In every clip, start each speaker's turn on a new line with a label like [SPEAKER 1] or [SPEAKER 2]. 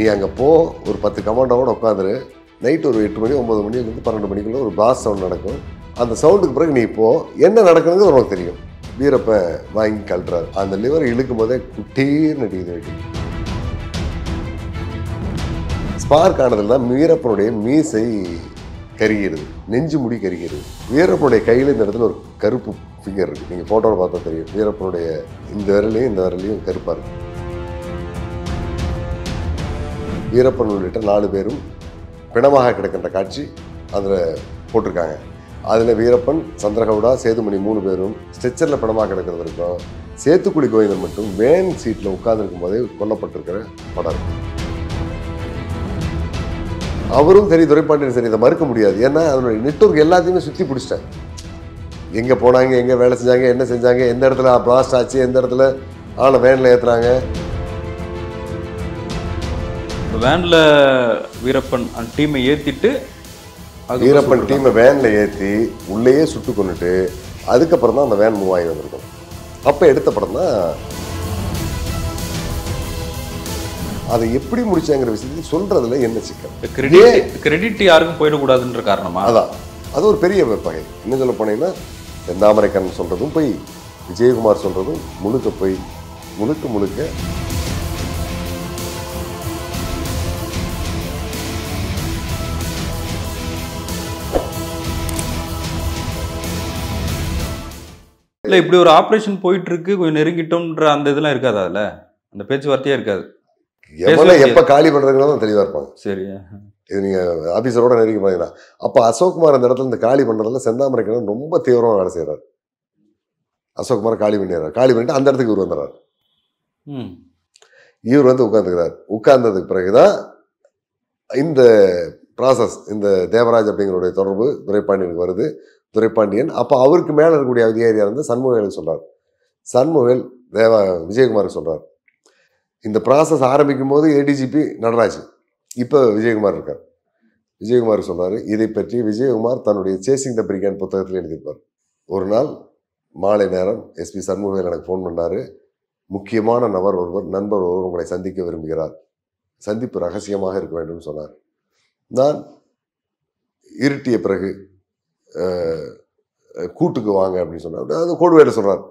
[SPEAKER 1] நீ அங்கே போ ஒரு பத்து கமாண்டோட உட்காந்துரு நைட் ஒரு எட்டு மணி ஒம்பது வந்து பன்னெண்டு மணிக்குள்ளே ஒரு பாஸ் சவுண்ட் நடக்கும் அந்த சவுண்டுக்கு பிறகு நீ போ என்ன நடக்குதுங்கிறது உனக்கு தெரியும் வீரப்ப வாங்கி கழுறாரு அந்த லிவர் இழுக்கும் போதே குட்டீர்னு அடிக்குது வெட்டி ஸ்பார்க் ஆனதில் தான் வீரப்பனுடைய மீசை கருகிறது நெஞ்சு முடி கருகிறது வீரப்பனுடைய கையில் இந்த இடத்துல ஒரு கருப்பு ஃபிங்கர் இருக்குது நீங்கள் ஃபோட்டோவில் பார்த்தா தெரியும் வீரப்பனுடைய இந்த விரலையும் இந்த விரலையும் கருப்பாக இருக்குது வீரப்பன் உள்ளிட்ட நாலு பேரும் பிணமாக கிடக்கின்ற காட்சி அதில் போட்டிருக்காங்க அதில் வீரப்பன் சந்திரகவுடா சேதுமணி மூணு பேரும் ஸ்ட்ரெச்சரில் பிணமாக கிடக்கிறது இருக்கும் சேத்துக்குடி கோயிலில் மட்டும் வேன் சீட்டில் உட்கார்ந்துருக்கும் போதே கொல்லப்பட்டிருக்கிற படம் அவரும் சரி துரைப்பாண்டியன் சரி இதை மறுக்க முடியாது ஏன்னா அதனுடைய நெட்ஒர்க் எல்லாத்தையுமே சுற்றி பிடிச்சிட்டேன் எங்கே போனாங்க எங்கே வேலை செஞ்சாங்க என்ன செஞ்சாங்க எந்த இடத்துல பிளாஸ்ட் ஆச்சு எந்த இடத்துல ஆளை வேனில் ஏற்றுறாங்க
[SPEAKER 2] வேன்ல வீரப்பன் அந்த டீமை ஏத்திட்டு வீரப்பன் டீமை
[SPEAKER 1] வேன்ல ஏத்தி உள்ளேயே சுட்டு கொண்டுட்டு அதுக்கப்புறம் தான் அந்த வேன் மூவ் ஆகி வந்திருக்கும் அப்போ எடுத்த படம் தான் அதை எப்படி முடிச்சாங்கிற விஷயத்தை சொல்றதுல என்ன சிக்கல் கிரெடிட் கிரெடிட் யாருக்கும் போயிடக்கூடாதுன்ற காரணமா அதான் அது ஒரு பெரிய பகை இன்னும் சொல்ல போனீங்கன்னா தென்னாமரைக்கரன் சொல்றதும் போய் விஜயகுமார் சொல்றதும் முழுக்க போய் முழுக்க முழுக்க
[SPEAKER 2] இல்லை இப்படி ஒரு ஆப்ரேஷன் போயிட்டு இருக்கு கொஞ்சம் நெருங்கிட்டோம்ன்ற அந்த இதெல்லாம் இருக்காது அதில் அந்த பேச்சுவார்த்தையே இருக்காது
[SPEAKER 1] எவ்வளோ எப்போ காலி பண்ணுறதுங்களும் தெளிவாக இருப்பாங்க சரி இது நீங்கள் ஆஃபீஸரோட நெருங்கி பண்ணிக்கலாம் அப்போ அசோக்குமார் அந்த இடத்துல இந்த காலி பண்ணுறதுல செந்தாமரைக்கணும் ரொம்ப தீவிரமாக வேலை செய்கிறார் அசோக்குமார் காலி பண்ணிடுறார் காலி பண்ணிட்டு அந்த இடத்துக்கு இவர் வந்துடுறாரு இவர் வந்து உட்காந்துக்கிறார் உட்கார்ந்ததுக்கு பிறகு தான் இந்த ப்ராசஸ் இந்த தேவராஜ் அப்படிங்கிறோடைய தொடர்பு துரைப்பாண்டியனுக்கு வருது துரைப்பாண்டியன் அப்போ அவருக்கு மேலே இருக்கக்கூடிய அதிகாரியாக இருந்து சண்முகவேலுக்கு சொல்கிறார் சண்முகவேல் தேவா விஜயகுமாருக்கு சொல்கிறார் இந்த ப்ராசஸ் ஆரம்பிக்கும் போது ஏடிஜிபி நடராஜ் இப்போ விஜயகுமார் இருக்கார் விஜயகுமார் சொன்னார் இதை பற்றி விஜயகுமார் தன்னுடைய சேசிங் த பிரிகேன் புத்தகத்தில் எழுதியிருப்பார் ஒரு நாள் மாலை நேரம் எஸ்பி சண்முகவேல் எனக்கு ஃபோன் பண்ணார் முக்கியமான நபர் ஒருவர் நண்பர் ஒருவர் உங்களை சந்திக்க விரும்புகிறார் சந்திப்பு ரகசியமாக இருக்க வேண்டும் சொன்னார் நான் இருட்டிய பிறகு கூட்டுக்கு வாங்க அப்படின்னு சொன்னார் அது கோடுவேட சொல்கிறார்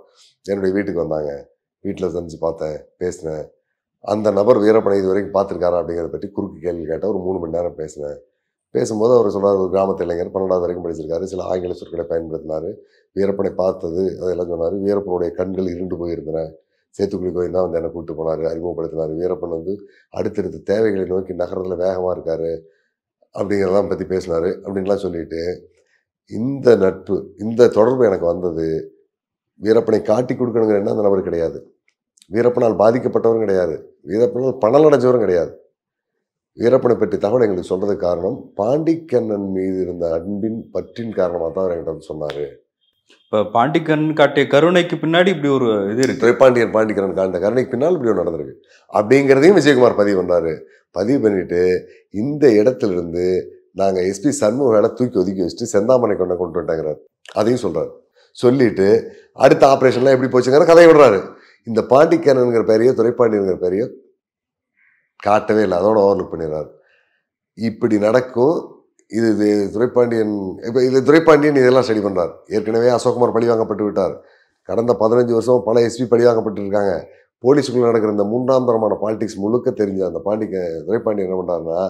[SPEAKER 1] என்னுடைய வீட்டுக்கு வந்தாங்க வீட்டில் சந்திச்சு பார்த்தேன் பேசினேன் அந்த நபர் வீரப்பனை இது வரைக்கும் பார்த்துருக்காரா அப்படிங்கிறத பற்றி குறுக்கு கேள்வி கேட்டால் ஒரு மூணு மணி நேரம் பேசினேன் பேசும்போது அவர் சொன்னார் ஒரு கிராமத்து இளைஞர் பன்னெண்டாவது வரைக்கும் படிச்சிருக்காரு சில ஆங்கில சொற்களை பயன்படுத்தினார் வீரப்பனை பார்த்தது அதெல்லாம் சொன்னார் வீரப்பனுடைய கண்கள் இருண்டு போயிருந்தன சேத்துக்குழி கோயில் தான் வந்து என்னை கூப்பிட்டு போனார் அறிமுகப்படுத்தினார் வீரப்பன் வந்து அடுத்தடுத்த தேவைகளை நோக்கி நகரத்தில் வேகமாக இருக்கார் அப்படிங்கிறதெல்லாம் பற்றி பேசினார் அப்படின்லாம் சொல்லிட்டு இந்த நட்பு இந்த தொடர்பு எனக்கு வந்தது வீரப்பனை காட்டி கொடுக்கணுங்கிற எண்ணம் அந்த நபர் கிடையாது வீரப்பனால் பாதிக்கப்பட்டவரும் கிடையாது வீரப்பனால் பணம் அடைஞ்சவரும் கிடையாது வீரப்பனை பற்றி தகவல் எங்களுக்கு சொல்கிறதுக்கு காரணம் பாண்டிக்கண்ணன் மீது இருந்த அன்பின் பற்றின் காரணமாக தான் அவர் என்கிட்ட வந்து சொன்னார் இப்போ பாண்டிக்கண்ணன் காட்டிய கருணைக்கு பின்னாடி இப்படி ஒரு இது இருக்கு திரைப்பாண்டியன் பாண்டிக்கண்ணன் காட்டின கருணைக்கு பின்னால் இப்படி ஒன்று நடந்திருக்கு அப்படிங்கிறதையும் விஜயகுமார் பதிவு பண்ணார் பதிவு பண்ணிட்டு இந்த இடத்துலேருந்து நாங்கள் எஸ்பி சண்முகவேலை தூக்கி ஒதுக்கி வச்சுட்டு செந்தாமனை கொண்ட கொண்டு வந்துட்டாங்கிறார் அதையும் சொல்கிறார் சொல்லிட்டு அடுத்த ஆப்ரேஷன்லாம் எப்படி போச்சுங்கிற கதையை விடுறாரு இந்த பாண்டிக்கேனனுங்கிற பெரியோ துறைப்பாண்டியனுங்கிற பெரியோ காட்டவே இல்லை அதோட ஓவர்லுக் பண்ணிடுறாரு இப்படி நடக்கும் இது இது துரைப்பாண்டியன் இப்போ இது துரைப்பாண்டியன் இதெல்லாம் ஸ்டடி பண்ணுறார் ஏற்கனவே அசோக்குமார் பழி வாங்கப்பட்டு விட்டார் கடந்த பதினஞ்சு வருஷம் பல எஸ்பி பழி வாங்கப்பட்டு இருக்காங்க போலீஸுக்குள்ளே நடக்கிற இந்த மூன்றாம் தரமான பாலிடிக்ஸ் முழுக்க தெரிஞ்ச அந்த பாண்டிக்க துரைப்பாண்டி என்ன பண்ணுறாருன்னா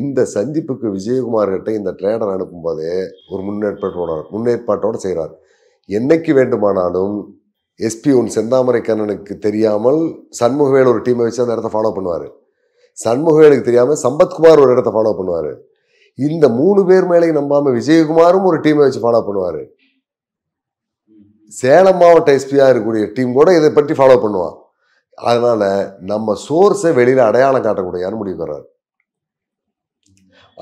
[SPEAKER 1] இந்த சந்திப்புக்கு விஜயகுமார்கிட்ட இந்த ட்ரேடர் அனுப்பும்போதே ஒரு முன்னேற்பாட்டோட முன்னேற்பாட்டோடு செய்கிறார் என்னைக்கு வேண்டுமானாலும் எஸ்பி உன் செந்தாமரை கண்ணனுக்கு தெரியாமல் சண்முகவேல் ஒரு டீமை வச்சு அந்த இடத்த ஃபாலோ பண்ணுவார் சண்முகவேலுக்கு தெரியாமல் சம்பத்குமார் ஒரு இடத்த ஃபாலோ பண்ணுவார் இந்த மூணு பேர் மேலேயும் நம்பாமல் விஜயகுமாரும் ஒரு டீமை வச்சு ஃபாலோ பண்ணுவார் சேலம் மாவட்ட எஸ்பியாக இருக்கக்கூடிய டீம் கூட இதை பற்றி ஃபாலோ பண்ணுவான் அதனால் நம்ம சோர்ஸை வெளியில் அடையாளம் காட்டக்கூடியான்னு முடிவு வர்றார்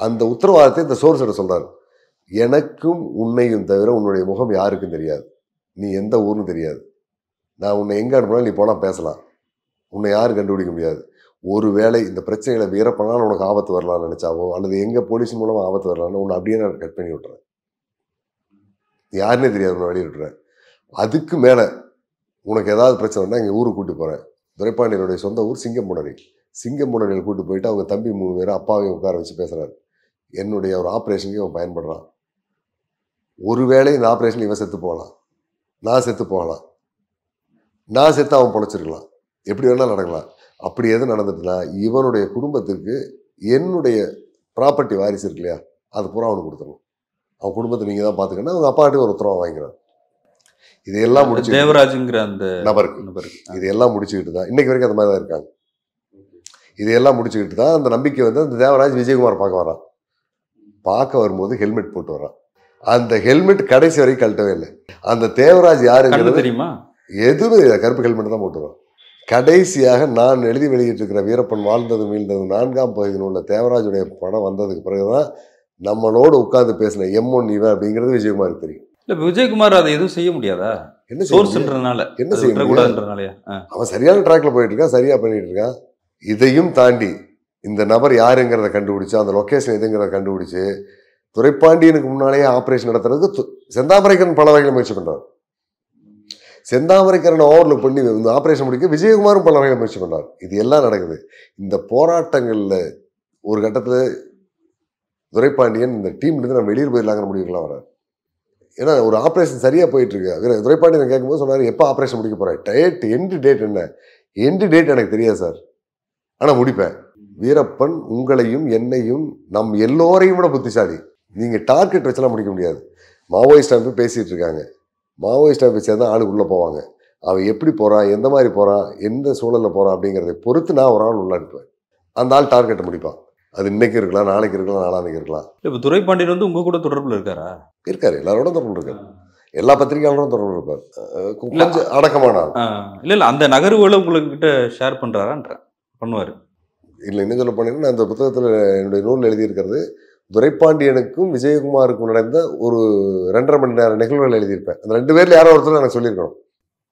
[SPEAKER 1] அந்த உத்தரவாதத்தை இந்த சோர்ஸ் என்ன சொல்கிறார் எனக்கும் உன்னையும் தவிர உன்னுடைய முகம் யாருக்கும் தெரியாது நீ எந்த ஊர்னு தெரியாது நான் உன்னை எங்கே அனுப்பினாலும் நீ போனால் பேசலாம் உன்னை யாரும் கண்டுபிடிக்க முடியாது ஒரு வேளை இந்த பிரச்சனைகளை வீரப்பனால் உனக்கு ஆபத்து வரலாம்னு நினச்சாவோ அல்லது எங்கே போலீஸ் மூலமாக ஆபத்து வரலாம்னு உன்னை அப்படியே நான் கட் பண்ணி விட்றேன் யாருன்னே தெரியாது உன்னை வெளியே விட்டுறேன் அதுக்கு மேலே உனக்கு ஏதாவது பிரச்சனைனா எங்கள் ஊருக்கு கூட்டி போகிறேன் துரைப்பாண்டியனுடைய சொந்த ஊர் சிங்கம்புணரி சிங்கம்புணரியில் கூட்டு போயிட்டு அவங்க தம்பி மூணு பேரும் அப்பாவையும் உட்கார வச்சு பேசுகிறாரு என்னுடைய ஒரு ஆப்ரேஷனுக்கு அவன் பயன்படுறான் ஒருவேளை இந்த ஆப்ரேஷன் இவன் செத்து போகலாம் நான் செத்து போகலாம் நான் செத்து அவன் பொழைச்சிருக்கலாம் எப்படி வேணால் நடக்கலாம் அப்படி எது நடந்துட்டுனா இவனுடைய குடும்பத்திற்கு என்னுடைய ப்ராப்பர்ட்டி வாரிசு இருக்கு இல்லையா அது பூரா அவனுக்கு கொடுத்துருவோம் அவன் குடும்பத்தை நீங்கள் தான் பார்த்துக்கணும் அவங்க அப்பாட்டையும் ஒரு உத்தரவை வாங்கிக்கிறான் இதையெல்லாம் முடிச்சு தேவராஜுங்கிற
[SPEAKER 2] அந்த நபருக்கு
[SPEAKER 1] நபருக்கு இதையெல்லாம் முடிச்சுக்கிட்டு தான் இன்னைக்கு வரைக்கும் அந்த மாதிரி தான் இருக்காங்க இதையெல்லாம் முடிச்சுக்கிட்டு தான் அந்த நம்பிக்கை வந்து அந்த தேவராஜ் விஜயகுமார் பார்க்க வரான் பார்க்க வரும்போது ஹெல்மெட் போட்டு வரான் அந்த ஹெல்மெட் கடைசி வரைக்கும் கழட்டவே இல்லை அந்த தேவராஜ் யாருங்கிறது தெரியுமா எதுவும் கருப்பு ஹெல்மெட் தான் போட்டு வரான் கடைசியாக நான் எழுதி வெளியிட்டிருக்கிற வீரப்பன் வாழ்ந்தது மீழ்ந்தது நான்காம் பகுதி உள்ள தேவராஜுடைய படம் வந்ததுக்கு பிறகுதான் நம்மளோடு உட்காந்து பேசின எம் ஒன் இவன் அப்படிங்கிறது விஜயகுமாருக்கு தெரியும் இல்லை விஜயகுமார் அதை எதுவும் செய்ய முடியாதா என்ன சோர்ஸ்ன்றதுனால என்ன செய்யக்கூடாதுன்றனாலயா அவன் சரியான ட்ராக்ல போயிட்டு இருக்கான் சரியா பண்ணிட்டு இருக்கான் இதையும் தாண்டி இந்த நபர் யாருங்கிறத கண்டுபிடிச்சு அந்த லொக்கேஷன் எதுங்கிறத கண்டுபிடிச்சு துறைப்பாண்டியனுக்கு முன்னாலேயே ஆப்ரேஷன் நடத்துறதுக்கு செந்தாமரைக்கரன் பல வகையில் முயற்சி பண்றார் செந்தாமரைக்கரன் ஓவர்ல பண்ணி இந்த ஆப்ரேஷன் முடிக்க விஜயகுமாரும் பல வகையில் முயற்சி பண்ணார் இது எல்லாம் நடக்குது இந்த போராட்டங்கள்ல ஒரு கட்டத்தில் துரைப்பாண்டியன் இந்த டீம்லேருந்து நான் வெளியில் போயிடலாங்கிற முடிவுகளாக வர்றார் ஏன்னா ஒரு ஆப்ரேஷன் சரியாக போயிட்டுருக்கு அதில் நான் கேட்கும்போது சொன்னார் எப்போ ஆப்ரேஷன் முடிக்க போகிறேன் டேட் எண்டு டேட் என்ன எண்டு டேட் எனக்கு தெரியாது சார் ஆனால் முடிப்பேன் வீரப்பன் உங்களையும் என்னையும் நம் எல்லோரையும் விட புத்திசாலி நீங்கள் டார்கெட் வச்செல்லாம் முடிக்க முடியாது மாவோயிஸ்ட் அமைப்பு பேசிகிட்டு இருக்காங்க மாவோயிஸ்ட் அமைப்பு சேர்ந்தால் ஆள் உள்ளே போவாங்க அவன் எப்படி போகிறான் எந்த மாதிரி போகிறான் எந்த சூழலில் போகிறான் அப்படிங்கிறத பொறுத்து நான் ஒரு ஆள் உள்ள அனுப்புவேன் அந்த ஆள் டார்கெட்டை முடிப்பான் அது இன்னைக்கு இருக்கலாம் நாளைக்கு இருக்கலாம் நாளாந்தைக்கு இருக்கலாம்
[SPEAKER 2] இப்போ துரைப்பாண்டியன் வந்து உங்கள் கூட தொடர்பில் இருக்காரா
[SPEAKER 1] இருக்காரு எல்லாரோட தொடர்பு இருக்காரு எல்லா பத்திரிகையாளரும் தொடர்பு இருப்பார் அடக்கமானார்
[SPEAKER 2] இல்லை இல்லை அந்த நகர்வுகளை கிட்ட ஷேர் பண்ணுறாரான்ற பண்ணுவார்
[SPEAKER 1] இல்லை இன்னும் சொல்ல போனீங்கன்னா நான் அந்த புத்தகத்தில் என்னுடைய நூல் எழுதியிருக்கிறது துரைப்பாண்டியனுக்கும் விஜயகுமாருக்கும் நடந்த ஒரு ரெண்டரை மணி நேரம் நிகழ்வுகள் எழுதியிருப்பேன் அந்த ரெண்டு பேரில் யாரோ ஒருத்தர் எனக்கு சொல்லியிருக்கணும்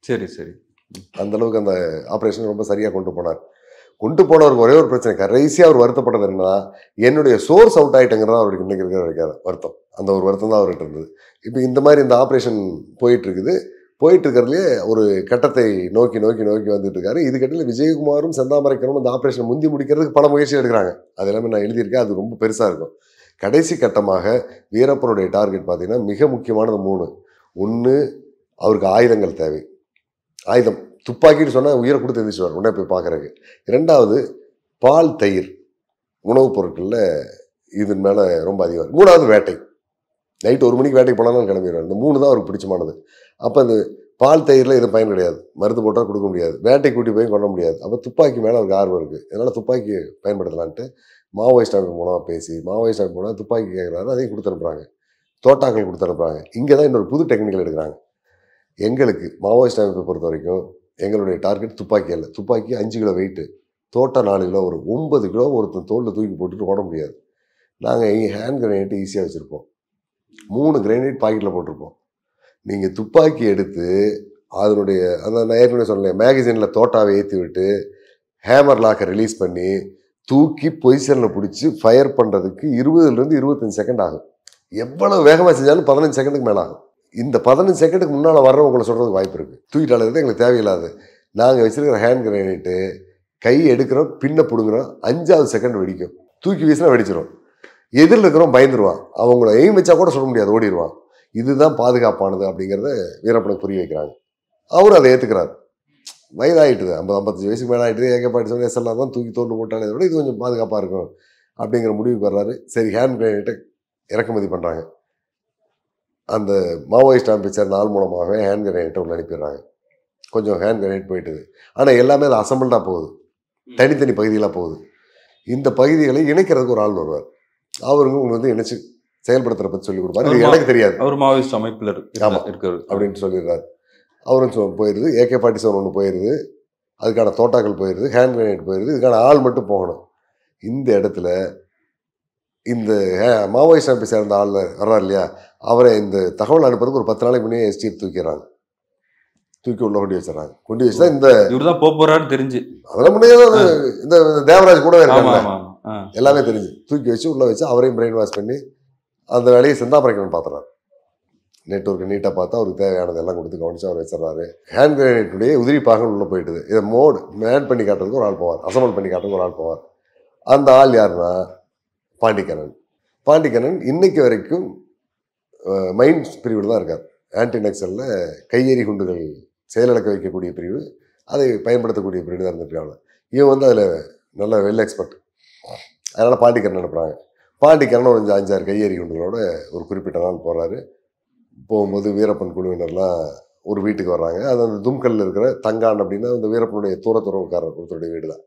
[SPEAKER 1] சரி சரி அந்த அளவுக்கு அந்த ஆப்ரேஷன் ரொம்ப சரியாக கொண்டு போனார் கொண்டு போனவருக்கு ஒரே ஒரு பிரச்சனை கடைசியாக அவர் வருத்தப்பட்டது என்னன்னா என்னுடைய சோர்ஸ் அவுட் ஆகிட்டேங்கிறதா அவருக்கு இன்னைக்கு இருக்கிற வருத்தம் அந்த ஒரு வருத்தம் தான் அவர்கிட்ட இருந்தது இப்போ இந்த மாதிரி இந்த ஆப்ரேஷன் போயிட்டுருக்குது இருக்குது போயிட்டு இருக்கிறதுலே ஒரு கட்டத்தை நோக்கி நோக்கி நோக்கி வந்துட்டு இருக்காரு கட்டத்தில் விஜயகுமாரும் செந்தாமரைக்கரும் அந்த ஆப்ரேஷன் முந்தி முடிக்கிறதுக்கு பல முயற்சி எடுக்கிறாங்க அது எல்லாமே நான் எழுதியிருக்கேன் அது ரொம்ப பெருசாக இருக்கும் கடைசி கட்டமாக வீரப்பனுடைய டார்கெட் பார்த்திங்கன்னா மிக முக்கியமானது மூணு ஒன்று அவருக்கு ஆயுதங்கள் தேவை ஆயுதம் துப்பாக்கின்னு சொன்னால் உயிரை கொடுத்து எந்திரிச்சுவார் உடனே போய் பார்க்குறக்கு ரெண்டாவது பால் தயிர் உணவுப் பொருட்களில் இது மேலே ரொம்ப அதிகம் மூணாவது வேட்டை நைட் ஒரு மணிக்கு வேட்டைக்கு போனாலும் கிளம்பிடுவார் இந்த மூணு தான் அவருக்கு பிடிச்சமானது அப்போ அந்த பால் தயிரில் எதுவும் பயன் கிடையாது மருந்து போட்டால் கொடுக்க முடியாது வேட்டை கூட்டி போய் கொள்ள முடியாது அப்போ துப்பாக்கி மேலே அவருக்கு ஆர்வம் இருக்குது அதனால் துப்பாக்கி பயன்படுத்தலான்ட்டு மாவோயிஸ்ட் அமைப்பு மூலமாக பேசி மாவோயிஸ்ட் அமைப்பு மூலமாக துப்பாக்கி கேட்குறாரு அதையும் கொடுத்து அனுப்புகிறாங்க தோட்டாக்கள் கொடுத்து அனுப்புகிறாங்க இங்கே தான் இன்னொரு புது டெக்னிக்கல் எடுக்கிறாங்க எங்களுக்கு மாவோயிஸ்ட் அமைப்பை பொறுத்த வரைக்கும் எங்களுடைய டார்கெட் துப்பாக்கி அல்ல துப்பாக்கி அஞ்சு கிலோ வெயிட்டு தோட்டம் நாலு கிலோ ஒரு ஒன்பது கிலோ ஒருத்தன் தோலில் தூக்கி போட்டுட்டு ஓட முடியாது நாங்கள் எங்கள் ஹேண்ட் கிரேனேட்டு ஈஸியாக வச்சுருப்போம் மூணு கிரேனேட் பாக்கெட்டில் போட்டிருப்போம் நீங்கள் துப்பாக்கி எடுத்து அதனுடைய அந்த நான் ஏற்கனவே சொன்னேன் மேகசினில் தோட்டாவை ஏற்றி விட்டு ஹேமர் லாக்கை ரிலீஸ் பண்ணி தூக்கி பொசிஷனில் பிடிச்சி ஃபயர் பண்ணுறதுக்கு இருபதுலேருந்து இருபத்தஞ்சி செகண்ட் ஆகும் எவ்வளோ வேகமாக செஞ்சாலும் பதினஞ்சு செகண்டுக்கு மேலே ஆகும் இந்த பதினஞ்சு செகண்டுக்கு முன்னால் வர்றவங்களை சொல்கிறதுக்கு வாய்ப்பு இருக்குது தூக்கிட்டு அழுகிறது எங்களுக்கு தேவையில்லாது நாங்கள் வச்சுருக்கிற ஹேண்ட் கிரேனைட்டு கை எடுக்கிறோம் பின்ன பிடுங்குறோம் அஞ்சாவது செகண்ட் வெடிக்கும் தூக்கி வீசினா வெடிச்சிடும் எதிரில் இருக்கிறோம் பயந்துருவான் அவங்கள எய்ம் வச்சா கூட சொல்ல முடியாது ஓடிடுவான் இதுதான் பாதுகாப்பானது அப்படிங்கிறத வீரப்பனுக்கு புரிய வைக்கிறாங்க அவர் அதை ஏற்றுக்கிறார் வயதாகிட்டுது ஐம்பது ஐம்பத்தஞ்சு வயசுக்கு மேலே ஆகிட்டு ஏகப்பாடி சொல்லி எஸ்எல்லாம் தான் தூக்கி தோண்டு போட்டாலே விட இது கொஞ்சம் பாதுகாப்பாக இருக்கும் அப்படிங்கிற முடிவுக்கு வர்றாரு சரி ஹேண்ட் கிரேனைட்டை இறக்குமதி பண்ணுறாங்க அந்த மாவோயிஸ்ட் அமைச்சர் நாள் மூலமாகவே ஹேண்ட் கிரேனேட்டை உள்ள அனுப்பிடுறாங்க கொஞ்சம் ஹேண்ட் கிரனேட் போயிட்டுது ஆனால் எல்லாமே அது அசம்பிள்டாக போகுது தனித்தனி பகுதிகளாக போகுது இந்த பகுதிகளை இணைக்கிறதுக்கு ஒரு ஆள் வருவார் அவருங்க உங்களுக்கு வந்து இணைச்சு செயல்படுத்துகிற பற்றி சொல்லி கொடுப்பாரு இது எனக்கு தெரியாது
[SPEAKER 2] அவர் மாவோயிஸ்ட் அமைப்பில் ஆமாம் இருக்கிறது
[SPEAKER 1] அப்படின்னு சொல்லிடுறாரு அவரும் போயிடுது ஏகே ஃபார்ட்டி செவன் ஒன்று போயிடுது அதுக்கான தோட்டாக்கள் போயிடுது ஹேண்ட் கிரனேட் போயிடுது இதுக்கான ஆள் மட்டும் போகணும் இந்த இடத்துல இந்த மாவோயிஸ்ட் அமைப்பை சேர்ந்த ஆள் வர்றார் இல்லையா அவரை இந்த தகவல் அனுப்புறதுக்கு ஒரு பத்து நாளைக்கு முன்னே எஸ்டிஎஃப் தூக்கிறாங்க தூக்கி உள்ள கொண்டு வச்சிடறாங்க கொண்டு வச்சுதான் இந்த இவர் தான் போறான்னு தெரிஞ்சு அதெல்லாம் முன்னாடியே இந்த தேவராஜ் கூட இருக்காங்க எல்லாமே தெரிஞ்சு தூக்கி வச்சு உள்ள வச்சு அவரையும் பிரெயின் வாஷ் பண்ணி அந்த வேலையை செந்தாபரைக்கணும் பார்த்துறாரு நெட்ஒர்க் நீட்டாக பார்த்தா அவருக்கு தேவையானது எல்லாம் கொடுத்து கவனிச்சு அவர் வச்சிடறாரு ஹேண்ட் கிரேனேட்டுடைய உதிரி பாகம் உள்ளே போயிட்டு இதை மோடு மேன் பண்ணி காட்டுறதுக்கு ஒரு ஆள் போவார் அசம்பல் பண்ணி காட்டுறதுக்கு ஒரு ஆள் போவார் அந்த ஆள் யாருன்னா பாண்டிக்கண்ணன் பாண்டிக்கண்ணன் இன்னைக்கு வரைக்கும் மைன்ஸ் பிரிவில் தான் இருக்கார் ஆன்டி கையெறி குண்டுகள் செயலிழக்க வைக்கக்கூடிய பிரிவு அதை பயன்படுத்தக்கூடிய பிரிவு தான் இருந்த பிரிவில் இவன் வந்து அதில் நல்ல வெல் எக்ஸ்பர்ட் அதனால் பாண்டிக்கரன் அனுப்புகிறாங்க பாண்டிக்கரன் ஒரு அஞ்சாறு கையெறி குண்டுகளோட ஒரு குறிப்பிட்ட நாள் போகிறாரு போகும்போது வீரப்பன் குழுவினர்லாம் ஒரு வீட்டுக்கு வர்றாங்க அது அந்த தும்கல்லில் இருக்கிற தங்கான் அப்படின்னா அந்த வீரப்பனுடைய தூரத்துறவுக்காரர் ஒருத்தருடைய வீடு தான்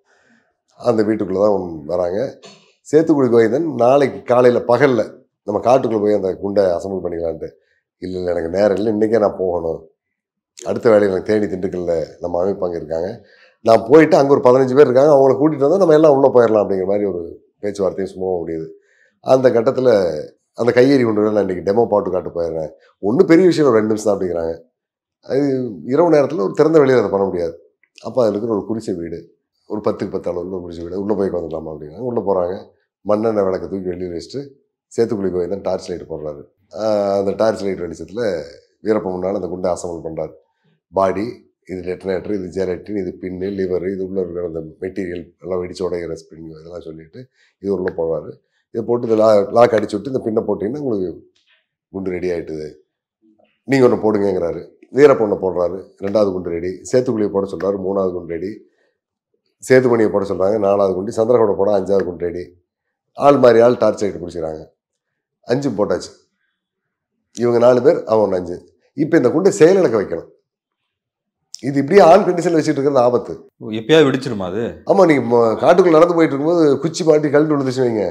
[SPEAKER 1] அந்த வீட்டுக்குள்ளே தான் வராங்க சேத்துக்குடி கோவிந்தன் நாளைக்கு காலையில் பகலில் நம்ம காட்டுக்குள்ளே போய் அந்த குண்டை அசம்பிள் பண்ணிக்கலான்ட்டு இல்லை இல்லை எனக்கு நேரம் இல்லை இன்றைக்கே நான் போகணும் அடுத்த வேலையில் எனக்கு தேனி திண்டுக்கல்ல நம்ம அமைப்பு இருக்காங்க நான் போயிட்டு அங்கே ஒரு பதினஞ்சு பேர் இருக்காங்க அவங்கள கூட்டிகிட்டு வந்தால் நம்ம எல்லாம் உள்ளே போயிடலாம் அப்படிங்கிற மாதிரி ஒரு பேச்சுவார்த்தையும் சும்மா முடியுது அந்த கட்டத்தில் அந்த கையெறி கொண்டு நான் இன்றைக்கி டெமோ பாட்டு காட்டு போயிடுறேன் ஒன்றும் பெரிய விஷயம் ஒரு ரெண்டு நிமிஷம் தான் அப்படிங்கிறாங்க அது இரவு நேரத்தில் ஒரு திறந்த வெளியில் அதை பண்ண முடியாது அப்போ அதில் இருக்கிற ஒரு குறிச்ச வீடு ஒரு பத்துக்கு பத்து அளவுக்கு ஒரு குறிச்ச வீடு உள்ளே போய் வந்துடலாமா அப்படிங்கிறாங்க உள்ளே போகிறாங்க மண்ணெண்ணெய் விளக்கத்துக்கு தூக்கி வச்சுட்டு சேத்துக்குழி கோயில் தான் டார்ச் லைட் போடுறாரு அந்த டார்ச் லைட் வெளிச்சத்தில் வீரப்ப முன்னால் அந்த குண்டை அசம்பல் பண்ணுறாரு பாடி இது டெட்டனேட்டர் இது ஜெரட்டின் இது பின்னு லிவர் இது உள்ளே இருக்கிற அந்த மெட்டீரியல் எல்லாம் வெடிச்சு உடைகிற ஸ்பின் இதெல்லாம் சொல்லிவிட்டு இது உள்ளே போடுவார் இதை போட்டு இந்த லா லாக் அடிச்சு விட்டு இந்த பின்னை போட்டிங்கன்னா உங்களுக்கு குண்டு ரெடி ஆகிட்டுது நீங்கள் ஒன்று போடுங்கிறாரு வீரப்ப ஒன்று போடுறாரு ரெண்டாவது குண்டு ரெடி சேத்துக்குழியை போட சொல்கிறாரு மூணாவது குண்டு ரெடி சேத்துமணியை போட சொல்கிறாங்க நாலாவது குண்டு சந்திரகோட போட அஞ்சாவது குண்டு ரெடி ஆள் மாதிரி ஆள் டார்ச் லைட் பிடிச்சிக்கிறாங்க அஞ்சு போட்டாச்சு இவங்க நாலு பேர் அவன் ஒன்று அஞ்சு இப்போ இந்த குண்டை செயலிழக்க வைக்கணும் இது இப்படியே ஆன் கண்டிஷன் வச்சுட்டு இருக்கிறது ஆபத்து
[SPEAKER 2] எப்பயாவது வெடிச்சிருமா அது
[SPEAKER 1] ஆமா நீங்க காட்டுக்குள்ள நடந்து போயிட்டு இருக்கும்போது குச்சி மாட்டி கழுண்டு விழுந்துச்சு வைங்க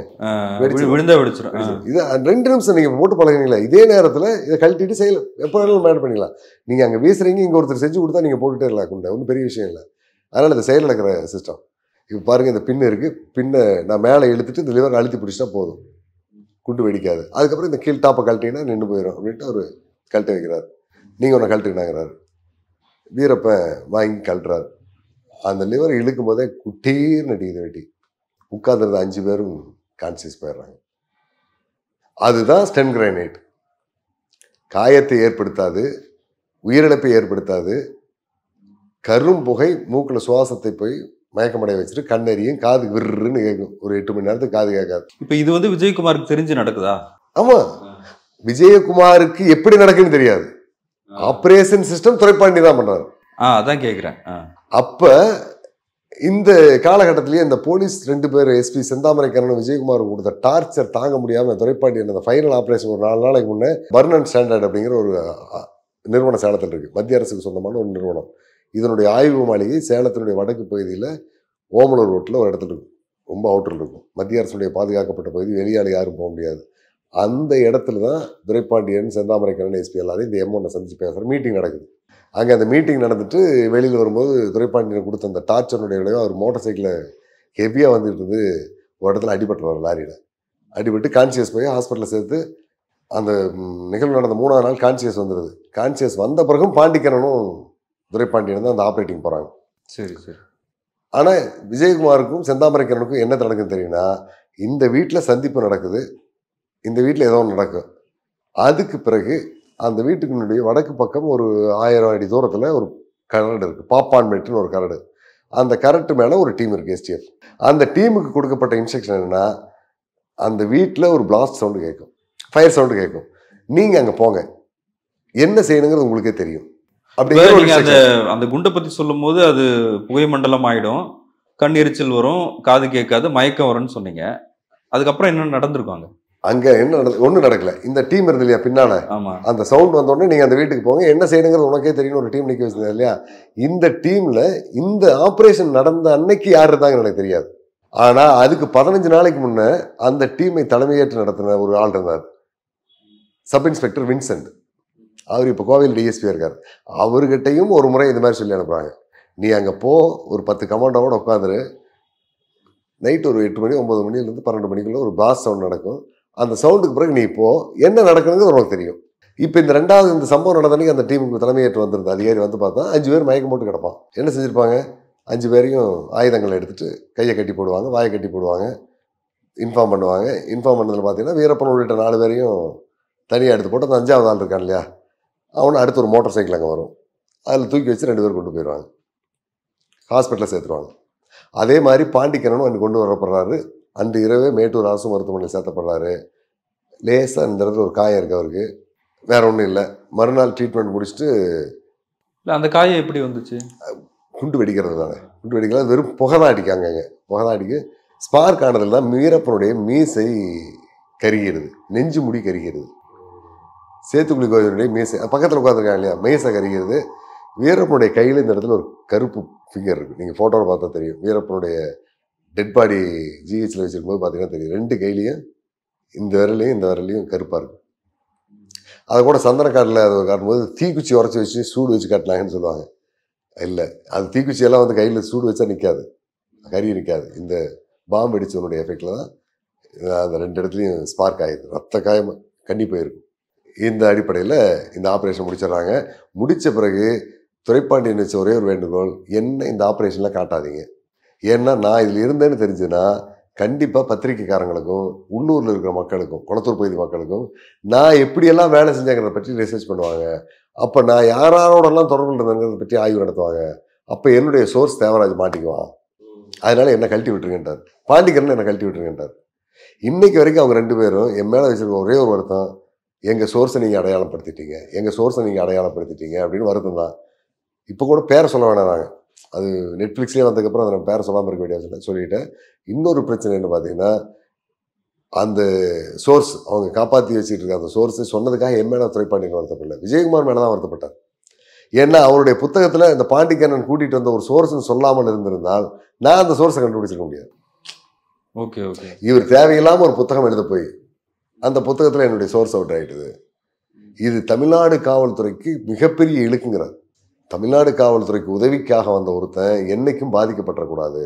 [SPEAKER 1] விழுந்தா வெடிச்சிடும் இது ரெண்டு நிமிஷம் நீங்க போட்டு பழகினீங்களா இதே நேரத்துல இதை கழட்டிட்டு செய்யல எப்போ வேணாலும் மேட் பண்ணிக்கலாம் நீங்க அங்க வீசுறீங்க இங்க ஒருத்தர் செஞ்சு கொடுத்தா நீங்க போட்டுட்டே இருக்கலாம் குண்டை ஒன்றும் பெரிய விஷயம் இல்லை அதனால இந்த செயல் நடக்கிற சிஸ்டம் இப்போ பாருங்க இந்த பின்னு இருக்கு பின்னை நான் மேலே இழுத்துட்டு இந்த லிவர் அழுத்தி பிடிச்சிட்டா போதும் குண்டு வெடிக்காது அதுக்கப்புறம் இந்த கீழ் டாப்பை கழட்டிங்கன்னா நின்று போயிடும் அப்படின்ட்டு அவர் கழட்டி வைக்கிறார் நீங்கள் ஒன்று கழட்டினாங்கிறார் வீரப்ப வாங்கி கழட்டுறார் அந்த லிவர் இழுக்கும் போதே குட்டீர் நடிக்குது வெட்டி உட்காந்துருந்த அஞ்சு பேரும் கான்சியஸ் போயிடுறாங்க அதுதான் ஸ்டென் கிரைனைட் காயத்தை ஏற்படுத்தாது உயிரிழப்பை ஏற்படுத்தாது கரும் புகை மூக்கில் சுவாசத்தை போய் மயக்கமடைய வச்சுட்டு கண்ணெறியும் காது விருன்னு கேட்கும் ஒரு எட்டு மணி நேரத்துக்கு காது கேட்காது இப்போ இது வந்து விஜயகுமாருக்கு தெரிஞ்சு நடக்குதா ஆமாம் விஜயகுமாருக்கு எப்படி நடக்குன்னு தெரியாது ஆப்ரேஷன் சிஸ்டம் துறைப்பாண்டி தான் பண்ணுறாரு
[SPEAKER 2] ஆ அதான் கேட்குறேன்
[SPEAKER 1] அப்போ இந்த காலகட்டத்திலேயே இந்த போலீஸ் ரெண்டு பேர் எஸ்பி செந்தாமரைக்கரன் விஜயகுமார் கொடுத்த டார்ச்சர் தாங்க முடியாமல் துறைப்பாண்டி அந்த ஃபைனல் ஆப்ரேஷன் ஒரு நாலு நாளைக்கு முன்னே பர்னன் ஸ்டாண்டர்ட் அப்படிங்கிற ஒரு நிறுவன சேலத்தில் இருக்குது மத்திய அரசுக்கு சொந்தமான ஒரு நிறுவனம் இதனுடைய ஆய்வு மாளிகை சேலத்தினுடைய வடக்கு பகுதியில் ஓமலூர் ரோட்டில் ஒரு இடத்துல இருக்கும் ரொம்ப அவுட்டரில் இருக்கும் மத்திய அரசுடைய பாதுகாக்கப்பட்ட பகுதி வெளியால் யாரும் போக முடியாது அந்த இடத்துல தான் துரைப்பாண்டியன் செந்தாமரை கண்ணன் எஸ்பி எல்லாரையும் இந்த எம்ஒன்னை சந்தித்து பேசுகிற மீட்டிங் நடக்குது அங்கே அந்த மீட்டிங் நடந்துட்டு வெளியில் வரும்போது துரைப்பாண்டியன் கொடுத்த அந்த டார்ச்சருடைய விளைவாக அவர் மோட்டர் சைக்கிளை ஹெவியாக வந்துட்டு இருந்து ஒரு இடத்துல அடிபட்டுறாரு லாரியில் அடிபட்டு கான்சியஸ் போய் ஹாஸ்பிட்டலில் சேர்த்து அந்த நிகழ்வு நடந்த மூணாவது நாள் கான்சியஸ் வந்துடுது கான்சியஸ் வந்த பிறகும் பாண்டிக்கரனும் துரைப்பாண்டியன் தான் அந்த ஆப்ரேட்டிங் போகிறாங்க சரி சரி ஆனால் விஜயகுமாருக்கும் செந்தாமரைக்கரனுக்கும் என்ன நடக்குதுன்னு தெரியுன்னா இந்த வீட்டில் சந்திப்பு நடக்குது இந்த வீட்டில் ஏதோ ஒன்று நடக்கும் அதுக்கு பிறகு அந்த வீட்டுக்கு முன்னாடி வடக்கு பக்கம் ஒரு ஆயிரம் அடி தூரத்தில் ஒரு கரடு இருக்குது பாப்பான் மெட்டுன்னு ஒரு கரடு அந்த கரட்டு மேலே ஒரு டீம் இருக்குது எஸ்டிஎஃப் அந்த டீமுக்கு கொடுக்கப்பட்ட இன்ஸ்ட்ரக்ஷன் என்னென்னா அந்த வீட்டில் ஒரு பிளாஸ்ட் சவுண்டு கேட்கும் ஃபயர் சவுண்டு கேட்கும் நீங்கள் அங்கே போங்க என்ன செய்யணுங்கிறது உங்களுக்கே தெரியும் அந்த
[SPEAKER 2] அந்த குண்டை பத்தி சொல்லும் போது அது புகை மண்டலம் ஆயிடும் கண் எரிச்சல் வரும் காது கேட்காது மயக்கம் வரும்னு சொன்னீங்க
[SPEAKER 1] அதுக்கப்புறம் என்ன நடந்திருக்காங்க அங்க என்ன நடந்து ஒன்றும் நடக்கல இந்த டீம் இருந்தது இல்லையா பின்னால அந்த சவுண்ட் உடனே நீங்க அந்த வீட்டுக்கு போங்க என்ன செய்யணுங்கிறது உனக்கே தெரியும் ஒரு டீம் நிக்க வச்சிருந்தது இல்லையா இந்த டீம்ல இந்த ஆப்ரேஷன் நடந்த அன்னைக்கு யார் இருந்தாங்கன்னு எனக்கு தெரியாது ஆனா அதுக்கு பதினஞ்சு நாளைக்கு முன்ன அந்த டீமை தலைமையேற்று நடத்தின ஒரு ஆள் இருந்தார் சப் இன்ஸ்பெக்டர் வின்சென்ட் அவர் இப்போ கோவையில் டிஎஸ்பியாக இருக்கார் அவர்கிட்டையும் ஒரு முறை இந்த மாதிரி சொல்லி அனுப்புகிறாங்க நீ அங்கே போ ஒரு பத்து கமாண்டோட உட்காந்துரு நைட் ஒரு எட்டு மணி ஒம்பது மணிலேருந்து பன்னெண்டு மணிக்குள்ளே ஒரு பாஸ் சவுண்ட் நடக்கும் அந்த சவுண்டுக்கு பிறகு நீ இப்போ என்ன நடக்குதுங்கிறது உனக்கு தெரியும் இப்போ இந்த ரெண்டாவது இந்த சம்பவம் நடந்தனே அந்த டீமுக்கு தலைமையேற்று வந்திருந்த அதிகாரி வந்து பார்த்தா அஞ்சு பேர் மயக்கம் போட்டு கிடப்பான் என்ன செஞ்சுருப்பாங்க அஞ்சு பேரையும் ஆயுதங்களை எடுத்துகிட்டு கையை கட்டி போடுவாங்க வாயை கட்டி போடுவாங்க இன்ஃபார்ம் பண்ணுவாங்க இன்ஃபார்ம் பண்ணதில் பார்த்தீங்கன்னா வீரப்பன் உள்ளிட்ட நாலு பேரையும் தனியாக எடுத்து போட்டு அந்த அஞ்சாவது ஆள் இருக்கான் இல்லையா அவனை அடுத்து ஒரு மோட்டார் சைக்கிள் அங்கே வரும் அதில் தூக்கி வச்சு ரெண்டு பேரும் கொண்டு போயிடுவாங்க ஹாஸ்பிட்டலில் சேர்த்துருவாங்க அதே மாதிரி பாண்டிக்கரனும் அங்கே கொண்டு வரப்படுறாரு அன்று இரவே மேட்டூர் அரசு மருத்துவமனையில் சேர்த்தப்படுறாரு லேசாக இந்த இடத்துல ஒரு காயம் இருக்குது அவருக்கு வேற ஒன்றும் இல்லை மறுநாள் ட்ரீட்மெண்ட் முடிச்சுட்டு
[SPEAKER 2] இல்லை அந்த காயம் எப்படி வந்துச்சு
[SPEAKER 1] குண்டு வெடிக்கிறது தானே குண்டு வெடிக்கிறது வெறும் புகைதான் அடிக்காங்க அங்கே புகை அடிக்கு ஸ்பார்க் ஆனதில் தான் மீரப்பனுடைய மீசை கருகிறது நெஞ்சு முடி கருகிறது சேத்துக்குழி கோவிலுடைய மேசை பக்கத்தில் உட்காந்துருக்காங்க இல்லையா மேசை கருகிறது வீரப்பனுடைய கையில் இந்த இடத்துல ஒரு கருப்பு ஃபிங்கர் இருக்குது நீங்கள் ஃபோட்டோவில் பார்த்தா தெரியும் வீரப்பனுடைய டெட் பாடி ஜிஹெச்சில் வச்சுருக்கும் போது பார்த்தீங்கன்னா தெரியும் ரெண்டு கையிலையும் இந்த விரலையும் இந்த விரலையும் கருப்பாக இருக்கும் அதை கூட சந்தனக்காட்டில் அதை காட்டும்போது தீக்குச்சி உரைச்சி வச்சு சூடு வச்சு காட்டினாங்கன்னு சொல்லுவாங்க இல்லை அது தீக்குச்சியெல்லாம் வந்து கையில் சூடு வச்சா நிற்காது கறி நிற்காது இந்த பாம்பு அடித்தவனுடைய எஃபெக்டில் தான் அந்த ரெண்டு இடத்துலையும் ஸ்பார்க் ஆகிடுது ரத்த காயமாக கண்ணி போயிருக்கும் இந்த அடிப்படையில் இந்த ஆப்ரேஷன் முடிச்சிடுறாங்க முடித்த பிறகு துறைப்பாண்டி நினைச்ச ஒரே ஒரு வேண்டுகோள் என்ன இந்த ஆப்ரேஷனில் காட்டாதீங்க ஏன்னா நான் இதில் இருந்தேன்னு தெரிஞ்சுன்னா கண்டிப்பாக பத்திரிகைக்காரங்களுக்கும் உள்ளூரில் இருக்கிற மக்களுக்கும் குளத்தூர் பகுதி மக்களுக்கும் நான் எப்படியெல்லாம் வேலை செஞ்சாங்கிறத பற்றி ரிசர்ச் பண்ணுவாங்க அப்போ நான் யாராரோடலாம் தொடர்பு இருந்தேங்கிறத பற்றி ஆய்வு நடத்துவாங்க அப்போ என்னுடைய சோர்ஸ் தேவராஜ் மாட்டிக்குவான் அதனால் என்னை கழட்டி விட்டுருங்கன்றார் பாண்டிகரன் என்னை கழட்டி விட்டுருங்கன்றார் இன்றைக்கு வரைக்கும் அவங்க ரெண்டு பேரும் என் மேலே வச்சுருக்க ஒரே ஒரு வருத்தம் எங்கள் சோர்ஸை நீங்கள் அடையாளப்படுத்திட்டீங்க எங்கள் சோர்ஸை நீங்கள் அடையாளப்படுத்திட்டீங்க அப்படின்னு வருத்தம் தான் இப்போ கூட பேரை சொல்ல வேணாம் நாங்கள் அது நெட்ஃப்ளிக்ஸ்லேயே வந்ததுக்கப்புறம் அதை நம்ம பேரை சொல்லாமல் இருக்க வேண்டிய சொல்லிட்டேன் இன்னொரு பிரச்சனை என்ன பார்த்தீங்கன்னா அந்த சோர்ஸ் அவங்க காப்பாற்றி வச்சுட்டு இருக்க அந்த சோர்ஸ் சொன்னதுக்காக என் மேலே துறைப்பாண்டியன் வருத்தப்படல விஜயகுமார் மேலே தான் வருத்தப்பட்டார் ஏன்னா அவருடைய புத்தகத்தில் இந்த பாண்டிக்கண்ணன் கூட்டிகிட்டு வந்த ஒரு சோர்ஸ்ன்னு சொல்லாமல் இருந்திருந்தால் நான் அந்த சோர்ஸை கண்டுபிடிச்சிருக்க முடியாது ஓகே ஓகே இவர் தேவையில்லாமல் ஒரு புத்தகம் எழுத போய் அந்த புத்தகத்தில் என்னுடைய சோர்ஸ் அவுட் ஆகிடுது இது தமிழ்நாடு காவல்துறைக்கு மிகப்பெரிய இழுக்குங்கிறார் தமிழ்நாடு காவல்துறைக்கு உதவிக்காக வந்த ஒருத்தன் என்றைக்கும் பாதிக்கப்பட்டக்கூடாது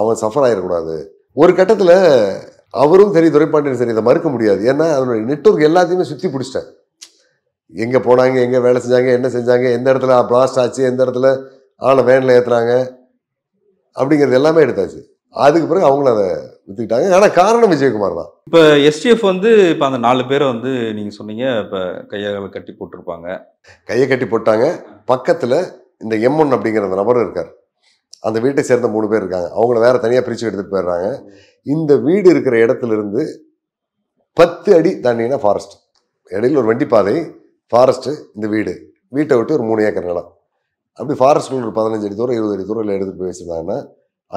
[SPEAKER 1] அவன் சஃபர் ஆகிடக்கூடாது ஒரு கட்டத்தில் அவரும் சரி துரைப்பாண்டியன் சரி இதை மறுக்க முடியாது ஏன்னா அதனுடைய நெட்ஒர்க் எல்லாத்தையுமே சுற்றி பிடிச்சிட்டேன் எங்கே போனாங்க எங்கே வேலை செஞ்சாங்க என்ன செஞ்சாங்க எந்த இடத்துல பிளாஸ்ட் ஆச்சு எந்த இடத்துல ஆளை வேனில் ஏற்றுறாங்க அப்படிங்கிறது எல்லாமே எடுத்தாச்சு அதுக்கு பிறகு அவங்களும் அதை வித்துக்கிட்டாங்க ஆனால் காரணம் விஜயகுமார் தான்
[SPEAKER 2] இப்போ எஸ்டிஎஃப் வந்து இப்போ அந்த நாலு பேரை வந்து நீங்கள் சொன்னீங்க இப்போ
[SPEAKER 1] கையால் கட்டி போட்டிருப்பாங்க கையை கட்டி போட்டாங்க பக்கத்தில் இந்த எம் ஒன் அப்படிங்கிற அந்த நபரும் இருக்கார் அந்த வீட்டை சேர்ந்த மூணு பேர் இருக்காங்க அவங்கள வேற தனியாக பிரித்து எடுத்துகிட்டு போயிடுறாங்க இந்த வீடு இருக்கிற இடத்துல இருந்து பத்து அடி தாண்டிங்கன்னா ஃபாரஸ்ட் இடையில் ஒரு வண்டி பாதை ஃபாரஸ்ட்டு இந்த வீடு வீட்டை விட்டு ஒரு மூணு ஏக்கர் நிலம் அப்படி ஃபாரஸ்ட்டில் ஒரு பதினஞ்சு அடி தூரம் இருபது அடி தூரம் இல்லை எடுத்துகிட்டு போய் வச்சுருந்தாங்கன்னா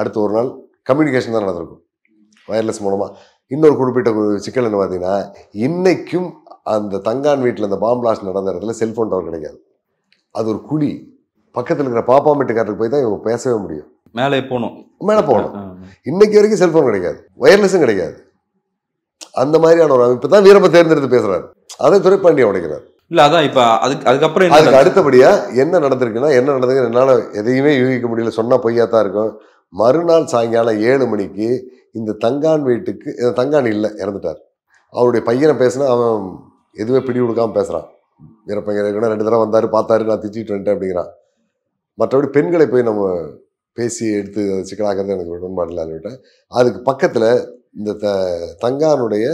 [SPEAKER 1] அடுத்த ஒரு நாள் கம்யூனிகேஷன் தான் நடந்திருக்கும் வயர்லெஸ் மூலமாக இன்னொரு குறிப்பிட்ட சிக்கல் என்ன பார்த்தீங்கன்னா இன்றைக்கும் அந்த தங்கான் வீட்டில் அந்த பாம்பு பிளாஸ்ட் நடந்த இடத்துல செல்ஃபோன் டவர் கிடைக்காது அது ஒரு குழி பக்கத்தில் இருக்கிற பாப்பா பாப்பாமேட்டுக்காரருக்கு போய் தான் இவங்க பேசவே முடியும் மேலே போகணும் மேலே போகணும் இன்னைக்கு வரைக்கும் செல்ஃபோன் கிடைக்காது வயர்லெஸும் கிடைக்காது அந்த மாதிரியான ஒரு அமைப்பு தான் வீரப்ப தேர்ந்தெடுத்து பேசுறாரு அதை பாண்டிய உடைக்கிறார்
[SPEAKER 2] இல்லை அதான் இப்போ அதுக்கு அதுக்கப்புறம் அதுக்கு அடுத்தபடியாக
[SPEAKER 1] என்ன நடந்திருக்குன்னா என்ன நடந்திருக்கு என்னால் எதையுமே யூகிக்க முடியல சொன்னால் பொய்யா தான் இருக்கும் மறுநாள் சாயங்காலம் ஏழு மணிக்கு இந்த தங்கான் வீட்டுக்கு தங்கான் இல்லை இறந்துட்டார் அவருடைய பையனை பேசினா அவன் எதுவுமே பிடி கொடுக்காமல் பேசுகிறான் வீரப்பையன் ரெண்டு தடவை வந்தார் பார்த்தாரு நான் திச்சுட்டு வந்துட்டேன் அப்படிங்கிறான் மற்றபடி பெண்களை போய் நம்ம பேசி எடுத்து அதை சிக்கலாக்கிறது எனக்கு உடன்பாடு விட்டேன் அதுக்கு பக்கத்தில் இந்த த தங்கானுடைய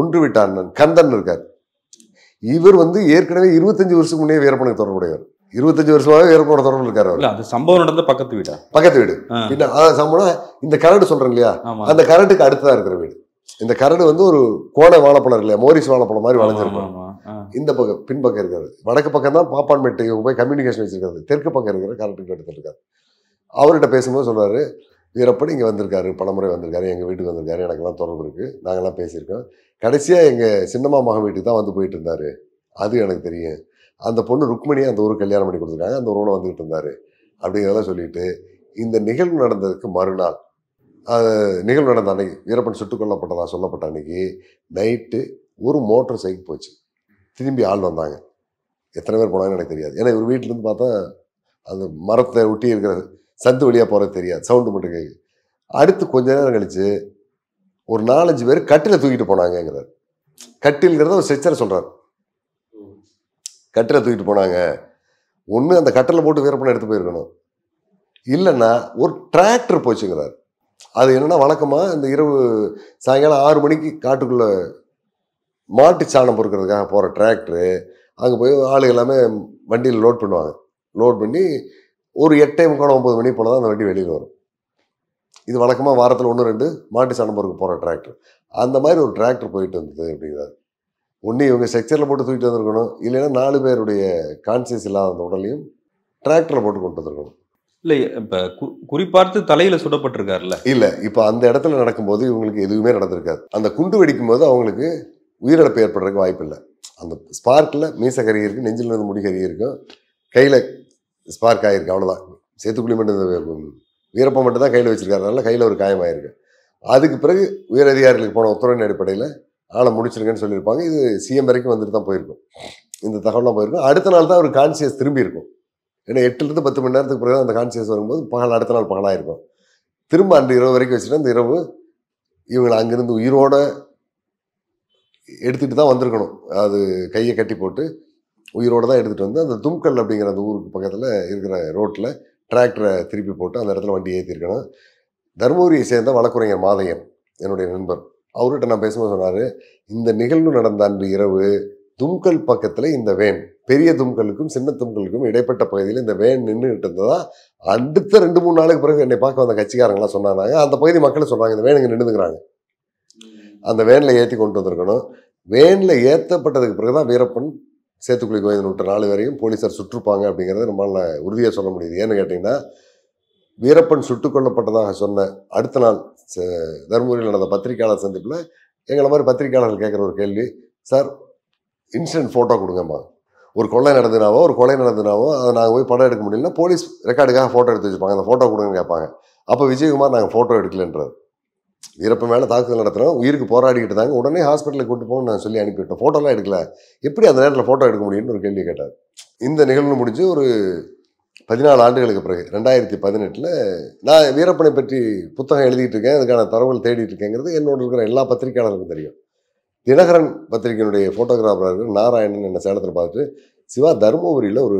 [SPEAKER 1] ஒன்று விட்ட அண்ணன் கந்தன் இருக்கார் இவர் வந்து ஏற்கனவே இருபத்தஞ்சி வருஷத்துக்கு முன்னே வீரப்பனுக்கு தொடர்புடையவர் இருபத்தஞ்சு வருஷமாக ஏற்கனோட தொடர்பு இருக்காரு அவர்
[SPEAKER 2] அந்த சம்பவம் நடந்த பக்கத்து வீடா
[SPEAKER 1] பக்கத்து வீடு பின்ன அதாவது சம்பவம் இந்த கரடு சொல்றேன் இல்லையா அந்த கரடுக்கு அடுத்ததா இருக்கிற வீடு இந்த கரடு வந்து ஒரு கோடை வாழைப்பழம் இல்லையா மோரிஸ் வாழைப்பழம் மாதிரி வளைஞ்சிருக்கும் இந்த பக்கம் பின்பக்கம் இருக்காரு வடக்கு பக்கம் தான் பாப்பான்மேட்டு போய் கம்யூனிகேஷன் வச்சிருக்காரு தெற்கு பக்கம் இருக்கிற கரடு எடுத்துருக்காரு இருக்காரு அவர்கிட்ட பேசும்போது சொல்றாரு வீரப்படி இங்கே வந்திருக்காரு பலமுறை வந்திருக்காரு எங்கள் வீட்டுக்கு வந்திருக்காரு எனக்குலாம் தொடர்பு இருக்குது நாங்கள்லாம் பேசியிருக்கோம் கடைசியாக எங்கள் சின்னம்மா மகன் வீட்டுக்கு தான் வந்து போயிட்டு இருந்தாரு அது எனக்கு தெரியும் அந்த பொண்ணு ருக்மணியை அந்த ஊருக்கு கல்யாணம் பண்ணி கொடுத்துருக்காங்க அந்த உறவுல வந்துகிட்டு இருந்தார் அப்படிங்கிறதெல்லாம் சொல்லிட்டு இந்த நிகழ்வு நடந்ததுக்கு மறுநாள் நிகழ்வு நடந்த அன்னைக்கு வீரப்பன் சுட்டுக் கொல்லப்பட்டதாக சொல்லப்பட்ட அன்னைக்கு நைட்டு ஒரு மோட்டர் சைக்கிள் போச்சு திரும்பி ஆள் வந்தாங்க எத்தனை பேர் போனாங்கன்னு எனக்கு தெரியாது ஏன்னா இவர் வீட்டிலேருந்து பார்த்தா அந்த மரத்தை ஒட்டி இருக்கிற சந்து வழியாக போகிறது தெரியாது சவுண்டு மட்டும் கேட்குது அடுத்து கொஞ்ச நேரம் கழித்து ஒரு நாலஞ்சு பேர் கட்டில் தூக்கிட்டு போனாங்கங்கிறார் கட்டிலுங்கிறத ஒரு செச்சரை சொல்கிறார் கட்டில் தூக்கிட்டு போனாங்க ஒன்று அந்த கட்டில் போட்டு வீரப்பனை எடுத்து போயிருக்கணும் இல்லைன்னா ஒரு டிராக்டர் போச்சுங்கிறார் அது என்னென்னா வழக்கமாக இந்த இரவு சாயங்காலம் ஆறு மணிக்கு காட்டுக்குள்ளே மாட்டு சாணம் பொறுக்கிறதுக்காக போகிற டிராக்டரு அங்கே போய் ஆளு எல்லாமே வண்டியில் லோட் பண்ணுவாங்க லோட் பண்ணி ஒரு எட்டே முக்கால் ஒம்பது மணி போல் தான் அந்த வண்டி வெளியில் வரும் இது வழக்கமாக வாரத்தில் ஒன்று ரெண்டு மாட்டு சாணம் பொறுக்க போகிற டிராக்டர் அந்த மாதிரி ஒரு டிராக்டர் போயிட்டு வந்தது அப்படிங்கிறார் ஒன்று இவங்க ஸ்ட்ரக்சரில் போட்டு தூக்கிட்டு வந்திருக்கணும் இல்லைன்னா நாலு பேருடைய கான்சியஸ் இல்லாத அந்த உடலையும் டிராக்டரில் போட்டு கொண்டு வந்திருக்கணும்
[SPEAKER 2] இல்லை இப்போ கு குறிப்பார்த்து தலையில் சுடப்பட்டிருக்காருல்ல
[SPEAKER 1] இல்லை இப்போ அந்த இடத்துல நடக்கும்போது இவங்களுக்கு எதுவுமே நடந்திருக்காது அந்த குண்டு வெடிக்கும் போது அவங்களுக்கு உயிரிழப்பு ஏற்படுறதுக்கு வாய்ப்பு இல்லை அந்த ஸ்பார்க்கில் மீச கறி இருக்குது நெஞ்சில் இருந்து முடி கறி இருக்கும் கையில் ஸ்பார்க் ஆகிருக்கு அவ்வளோதான் சேத்துக்குழி மட்டும் இந்த வீரப்பம் மட்டும் தான் கையில் வச்சுருக்காரு அதனால் கையில் ஒரு காயமாயிருக்கு அதுக்கு பிறகு உயரதிகாரிகளுக்கு போன உத்தரவின் அடிப்படையில் ஆனால் முடிச்சிருங்கன்னு சொல்லியிருப்பாங்க இது சிஎம் வரைக்கும் வந்துட்டு தான் போயிருக்கும் இந்த தகவலாம் போயிருக்கும் அடுத்த நாள் தான் ஒரு கான்சியஸ் திரும்பி இருக்கும் ஏன்னா எட்டுலேருந்து பத்து மணி நேரத்துக்கு பிறகு அந்த கான்சியஸ் வரும்போது பகல் அடுத்த நாள் பகலாக இருக்கும் திரும்ப அன்று இரவு வரைக்கும் வச்சுட்டு அந்த இரவு இவங்களை அங்கேருந்து உயிரோட எடுத்துகிட்டு தான் வந்திருக்கணும் அது கையை கட்டி போட்டு உயிரோடு தான் எடுத்துகிட்டு வந்து அந்த தும்கல் அப்படிங்கிற அந்த ஊருக்கு பக்கத்தில் இருக்கிற ரோட்டில் டிராக்டரை திருப்பி போட்டு அந்த இடத்துல வண்டி ஏற்றிருக்கணும் தருமபுரியை சேர்ந்த வழக்குரைஞர் மாதையன் என்னுடைய நண்பர் அவர்கிட்ட நான் பேசும்போது சொன்னார் இந்த நிகழ்வு நடந்த அன்று இரவு தும்கல் பக்கத்தில் இந்த வேன் பெரிய தும்கலுக்கும் சின்ன தும்கலுக்கும் இடைப்பட்ட பகுதியில் இந்த வேன் நின்றுகிட்டு இருந்ததா அடுத்த ரெண்டு மூணு நாளுக்கு பிறகு என்னை பார்க்க வந்த கட்சிக்காரங்களாம் சொன்னாங்க அந்த பகுதி மக்கள் சொன்னாங்க இந்த வேனுங்க நின்றுங்கிறாங்க அந்த வேனில் ஏற்றி கொண்டு வந்திருக்கணும் வேனில் ஏற்றப்பட்டதுக்கு பிறகு தான் வீரப்பன் சேத்துக்குழி கோயில் விட்ட நாலு வரையும் போலீஸார் சுற்றுப்பாங்க அப்படிங்கிறத நம்மளால் உறுதியாக சொல்ல முடியுது ஏன்னு கேட்டிங்கன்னா வீரப்பன் சுட்டுக் கொல்லப்பட்டதாக சொன்ன அடுத்த நாள் தருமபுரியில் நடந்த பத்திரிக்கையாளர் சந்திப்பில் எங்களை மாதிரி பத்திரிக்கையாளர்கள் கேட்குற ஒரு கேள்வி சார் இன்சிடென்ட் ஃபோட்டோ கொடுங்கம்மா ஒரு கொள்ளை நடந்துனாவோ ஒரு கொலை நடந்துனாவோ அதை நாங்கள் போய் படம் எடுக்க முடியலன்னா போலீஸ் ரெக்கார்டுக்காக ஃபோட்டோ எடுத்து வச்சுப்பாங்க அந்த ஃபோட்டோ கொடுங்கன்னு கேட்பாங்க அப்போ விஜயகுமார் நாங்கள் ஃபோட்டோ எடுக்கலன்றார் வீரப்ப மேலே தாக்குதல் நடத்துகிறோம் உயிருக்கு போராடிக்கிட்டு தாங்க உடனே ஹாஸ்பிட்டலுக்கு கூட்டு போகணும் நான் சொல்லி அனுப்பிவிட்டோம் ஃபோட்டோலாம் எடுக்கல எப்படி அந்த நேரத்தில் ஃபோட்டோ எடுக்க முடியும்னு ஒரு கேள்வி கேட்டார் இந்த நிகழ்வு முடிஞ்சு ஒரு பதினாலு ஆண்டுகளுக்கு பிறகு ரெண்டாயிரத்தி பதினெட்டில் நான் வீரப்பனை பற்றி புத்தகம் எழுதிட்டு இருக்கேன் அதுக்கான தரவுகள் தேடிட்டு இருக்கேங்கிறது என்னோட இருக்கிற எல்லா பத்திரிகையாளர்களுக்கும் தெரியும் தினகரன் பத்திரிகையினுடைய ஃபோட்டோகிராஃபராக நாராயணன் என்னை சேலத்தில் பார்த்துட்டு சிவா தருமபுரியில் ஒரு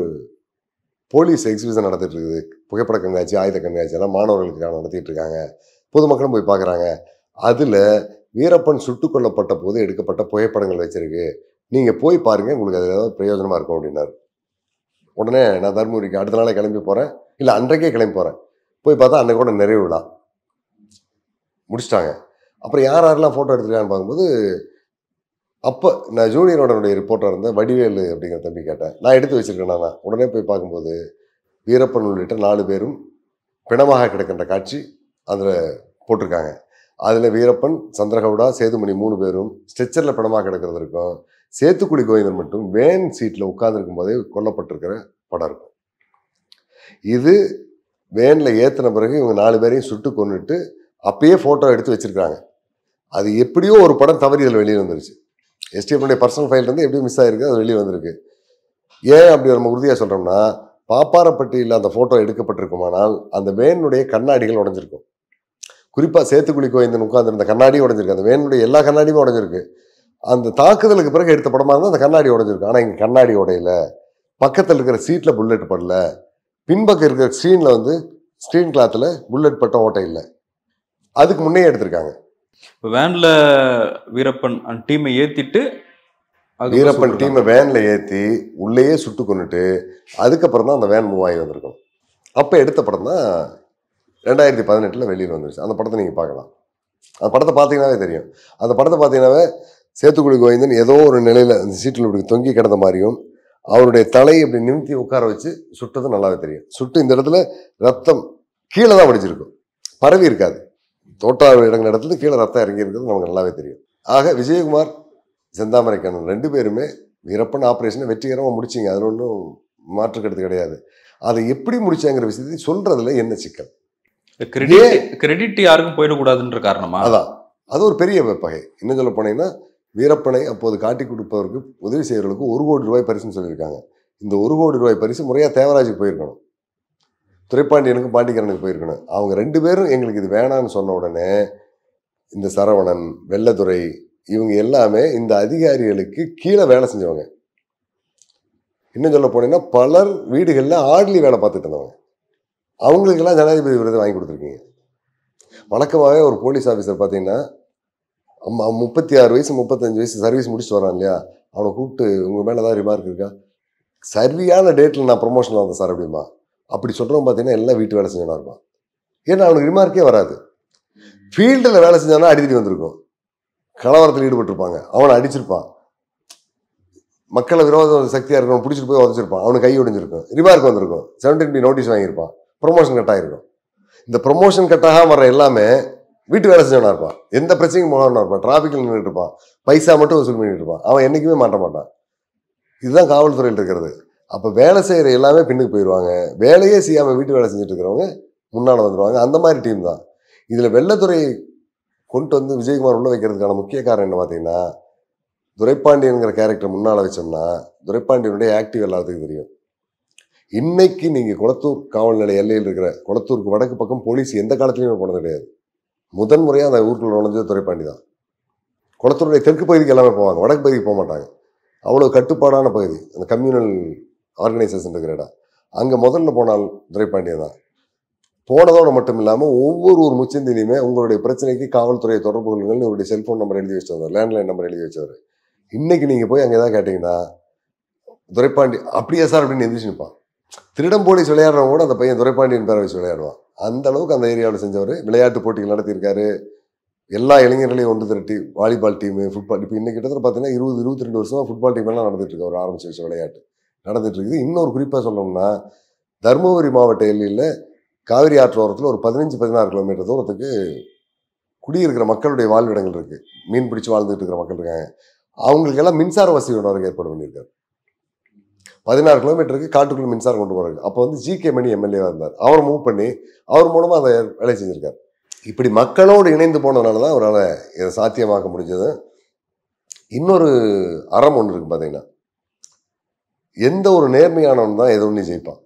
[SPEAKER 1] போலீஸ் எக்ஸிபிஷன் நடத்திட்டு இருக்குது புகைப்பட கண்காட்சி ஆயுத கண்காட்சி எல்லாம் மாணவர்களுக்காக நடத்திட்டு இருக்காங்க பொதுமக்களும் போய் பார்க்குறாங்க அதில் வீரப்பன் சுட்டுக் கொல்லப்பட்ட போது எடுக்கப்பட்ட புகைப்படங்கள் வச்சுருக்கு நீங்கள் போய் பாருங்கள் உங்களுக்கு அது ஏதாவது பிரயோஜனமாக இருக்கும் அப்படின்னாரு உடனே நான் தர்மபுரிக்கு அடுத்த நாளே கிளம்பி போகிறேன் இல்லை அன்றைக்கே கிளம்பி போகிறேன் போய் பார்த்தா அன்றைக்கு கூட நிறைவு விழா முடிச்சிட்டாங்க அப்புறம் யார் யாரெல்லாம் ஃபோட்டோ எடுத்துருக்கான்னு பார்க்கும்போது அப்போ நான் ஜூனியரோடனுடைய ரிப்போர்ட்டாக இருந்த வடிவேலு அப்படிங்கிற தம்பி கேட்டேன் நான் எடுத்து வச்சுருக்கேன் நான் உடனே போய் பார்க்கும்போது வீரப்பன் உள்ளிட்ட நாலு பேரும் பிணமாக கிடக்கின்ற காட்சி அதில் போட்டிருக்காங்க அதில் வீரப்பன் சந்திரகவுடா சேதுமணி மூணு பேரும் ஸ்ட்ரெச்சரில் பிணமாக கிடக்கிறது இருக்கும் சேத்துக்குடி கோவிந்தன் மட்டும் வேன் சீட்டில் உட்காந்துருக்கும் போதே கொல்லப்பட்டிருக்கிற படம் இருக்கும் இது வேனில் ஏற்றின பிறகு இவங்க நாலு பேரையும் சுட்டு கொண்டுட்டு அப்பயே ஃபோட்டோ எடுத்து வச்சுருக்காங்க அது எப்படியோ ஒரு படம் தவறி இதில் வெளியே வந்துருச்சு எஸ்டிஎஃப்னுடைய பர்சனல் ஃபைல் வந்து எப்படியும் மிஸ் ஆகிருக்கு அது வெளியே வந்திருக்கு ஏன் அப்படி நம்ம உறுதியாக சொல்கிறோம்னா பாப்பாரப்பட்டியில் அந்த ஃபோட்டோ எடுக்கப்பட்டிருக்குமானால் அந்த வேனுடைய கண்ணாடிகள் உடஞ்சிருக்கும் குறிப்பாக சேத்துக்குழி கோயந்தன் உட்காந்துருந்த கண்ணாடியும் உடஞ்சிருக்கு அந்த வேனுடைய எல்லா கண்ணாடியும் உடஞ்சிருக்கு அந்த தாக்குதலுக்கு பிறகு எடுத்த படமாக இருந்தால் அந்த கண்ணாடி உடஞ்சிருக்கும் ஆனால் இங்கே கண்ணாடி உடையில பக்கத்தில் இருக்கிற சீட்டில் புல்லட் படல பின்பக்கம் இருக்கிற ஸ்க்ரீனில் வந்து ஸ்க்ரீன் கிளாத்தில் புல்லட் பட்டம் ஓட்டை இல்லை அதுக்கு முன்னே எடுத்திருக்காங்க
[SPEAKER 2] இப்போ வேனில் வீரப்பன் டீமை ஏற்றிட்டு வீரப்பன் டீமை
[SPEAKER 1] வேனில் ஏற்றி உள்ளேயே சுட்டு கொண்டுட்டு அதுக்கப்புறம் தான் அந்த வேன் மூவ் ஆகி வந்திருக்கணும் அப்போ எடுத்த படம் தான் ரெண்டாயிரத்தி பதினெட்டில் வெளியில் வந்துருச்சு அந்த படத்தை நீங்கள் பார்க்கலாம் அந்த படத்தை பார்த்தீங்கன்னாவே தெரியும் அந்த படத்தை பார்த்தீங்கன்னாவே சேத்துக்குடி கோவிந்தன் ஏதோ ஒரு நிலையில் அந்த சீட்டில் இப்படி தொங்கி கிடந்த மாதிரியும் அவருடைய தலையை இப்படி நிமித்தி உட்கார வச்சு சுட்டது நல்லாவே தெரியும் சுட்டு இந்த இடத்துல ரத்தம் கீழே தான் படிச்சிருக்கும் பரவி இருக்காது தோட்டா இடங்கள் இடத்துல கீழே ரத்தம் இறங்கி இருக்கிறது நமக்கு நல்லாவே தெரியும் ஆக விஜயகுமார் செந்தாமரை கண்ணன் ரெண்டு பேருமே வீரப்பன் ஆப்ரேஷனை வெற்றிகரமாக முடிச்சிங்க அதில் ஒன்றும் மாற்றுக்கிறது கிடையாது அதை எப்படி முடிச்சாங்கிற விஷயத்தை சொல்றதுல என்ன சிக்கல் கிரெடிட்
[SPEAKER 2] கிரெடிட் யாருக்கும் போயிடக்கூடாதுன்ற காரணமா
[SPEAKER 1] அதான் அது ஒரு பெரிய பகை இன்னும் சொல்ல போனீங்கன்னா வீரப்பனை அப்போது காட்டி கொடுப்பவருக்கு உதவி செய்கிறவர்களுக்கு ஒரு கோடி ரூபாய் பரிசுன்னு சொல்லியிருக்காங்க இந்த ஒரு கோடி ரூபாய் பரிசு முறையாக தேவராஜுக்கு போயிருக்கணும் துறைப்பாண்டியனுக்கும் பாண்டிகரனுக்கு போயிருக்கணும் அவங்க ரெண்டு பேரும் எங்களுக்கு இது வேணான்னு சொன்ன உடனே இந்த சரவணன் வெள்ளத்துறை இவங்க எல்லாமே இந்த அதிகாரிகளுக்கு கீழே வேலை செஞ்சவங்க இன்னும் சொல்ல போனீங்கன்னா பலர் வீடுகளில் ஆட்லி வேலை பார்த்துட்டு இருந்தவங்க அவங்களுக்கெல்லாம் ஜனாதிபதி விருது வாங்கி கொடுத்துருக்கீங்க வழக்கமாகவே ஒரு போலீஸ் ஆஃபீஸர் பார்த்தீங்கன்னா அம்மா முப்பத்தி ஆறு வயசு முப்பத்தஞ்சு வயசு சர்வீஸ் முடிச்சுட்டு வரான் இல்லையா அவனை கூப்பிட்டு உங்கள் மேலே தான் ரிமார்க் இருக்கா சரியான டேட்டில் நான் ப்ரொமோஷனில் வந்தேன் சார் அப்படிமா அப்படி சொல்கிறோம் பார்த்தீங்கன்னா எல்லாம் வீட்டு வேலை செஞ்சவனா இருப்பான் ஏன்னா அவனுக்கு ரிமார்க்கே வராது ஃபீல்டில் வேலை செஞ்சானா அடிக்கடி வந்திருக்கும் கலவரத்தில் ஈடுபட்டிருப்பாங்க அவனை அடிச்சிருப்பான் மக்களை விரோத சக்தியாக இருக்கவன் பிடிச்சிட்டு போய் உதச்சிருப்பான் அவனுக்கு கை ஒடிஞ்சிருக்கும் ரிமார்க் வந்திருக்கும் செவன்டீன் பி நோட்டீஸ் வாங்கியிருப்பான் ப்ரொமோஷன் கட்டாயிருக்கும் இந்த ப்ரொமோஷன் கட்டாக வர எல்லாமே வீட்டு வேலை செஞ்சவனா இருப்பான் எந்த பிரச்சனையும் போனவனா இருப்பான் டிராஃபிக்கில் நின்றுட்டு இருப்பான் பைசா மட்டும் வசூல் பண்ணிட்டு இருப்பான் அவன் என்றைக்குமே மாட்ட மாட்டான் இதுதான் காவல்துறையில் இருக்கிறது அப்போ வேலை செய்கிற எல்லாமே பின்னுக்கு போயிடுவாங்க வேலையே செய்யாமல் வீட்டு வேலை செஞ்சுட்டு இருக்கிறவங்க முன்னால் வந்துடுவாங்க அந்த மாதிரி டீம் தான் இதில் வெள்ளத்துறை கொண்டு வந்து விஜயகுமார் உள்ளே வைக்கிறதுக்கான முக்கிய காரணம் என்ன பார்த்தீங்கன்னா துரைப்பாண்டியனுங்கிற கேரக்டர் முன்னால் வச்சோம்னா துரைப்பாண்டியனுடைய ஆக்டிவ் எல்லாத்துக்கும் தெரியும் இன்னைக்கு நீங்கள் குளத்தூர் காவல் நிலைய எல்லையில் இருக்கிற குளத்தூருக்கு வடக்கு பக்கம் போலீஸ் எந்த காலத்துலையுமே போனது கிடையாது முதன் முறையாக அந்த ஊருக்குள்ள நுழைஞ்சது துறைப்பாண்டி தான் குளத்தூருடைய தெற்கு பகுதிக்கு எல்லாமே போவாங்க வடக்கு பகுதிக்கு போக மாட்டாங்க அவ்வளோ கட்டுப்பாடான பகுதி அந்த கம்யூனல் ஆர்கனைசேஷன் இருக்கிற இடம் அங்கே முதல்ல போனால் துறைப்பாண்டியை தான் போனதோடு மட்டும் இல்லாமல் ஒவ்வொரு ஒரு முச்சந்திலையுமே உங்களுடைய பிரச்சனைக்கு காவல்துறையை தொடர்பு கொள்ளுங்கள் இவருடைய செல்ஃபோன் நம்பர் எழுதி வச்சவர் லேண்ட்லைன் நம்பர் எழுதி வச்சவர் இன்றைக்கி நீங்கள் போய் அங்கே எதாவது கேட்டிங்கன்னா துரைப்பாண்டி அப்படியே சார் அப்படின்னு எந்திரிச்சு நிற்பான் திருடம் போலீஸ் விளையாடுறவங்க கூட அந்த பையன் துரைப்பாண்டியன் பேரை வச்சு விளையாடுவான் அந்த அளவுக்கு அந்த ஏரியாவில் செஞ்சவர் விளையாட்டு போட்டிகள் நடத்தியிருக்காரு எல்லா இளைஞர்களையும் ஒன்று திரட்டி வாலிபால் டீமு ஃபுட்பால் இப்போ இன்னைக்கு கிட்டத்தட்ட பார்த்தீங்கன்னா இருபது இருபத்தி ரெண்டு வருஷமாக ஃபுட்பால் டீம் எல்லாம் நடந்துட்டு இருக்கு அவர் ஆரம்பிச்சு வச்ச விளையாட்டு நடந்துட்டு இருக்குது இன்னொரு குறிப்பாக சொல்லணும்னா தருமபுரி மாவட்ட எல்லையில் காவிரி ஆற்றோரத்தில் ஒரு பதினஞ்சு பதினாறு கிலோமீட்டர் தூரத்துக்கு குடியிருக்கிற மக்களுடைய வாழ்விடங்கள் இருக்குது மீன் பிடிச்சி வாழ்ந்துட்டு இருக்கிற மக்கள் இருக்காங்க அவங்களுக்கெல்லாம் மின்சார வசதி ஒன்று ஏற்பாடு பண்ணியிருக்காரு பதினாறு கிலோமீட்டருக்கு காட்டுக்குள்ள மின்சாரம் கொண்டு போகிறாங்க அப்போ வந்து ஜி கே மணி எம்எல்ஏவாக இருந்தார் அவர் மூவ் பண்ணி அவர் மூலமாக அதை வேலை செஞ்சுருக்கார் இப்படி மக்களோடு இணைந்து போனதுனால தான் அவரால் இதை சாத்தியமாக்க முடிஞ்சது இன்னொரு அறம் ஒன்று இருக்குது பார்த்தீங்கன்னா எந்த ஒரு நேர்மையானவன் தான் எது ஒன்றும் ஜெயிப்பான்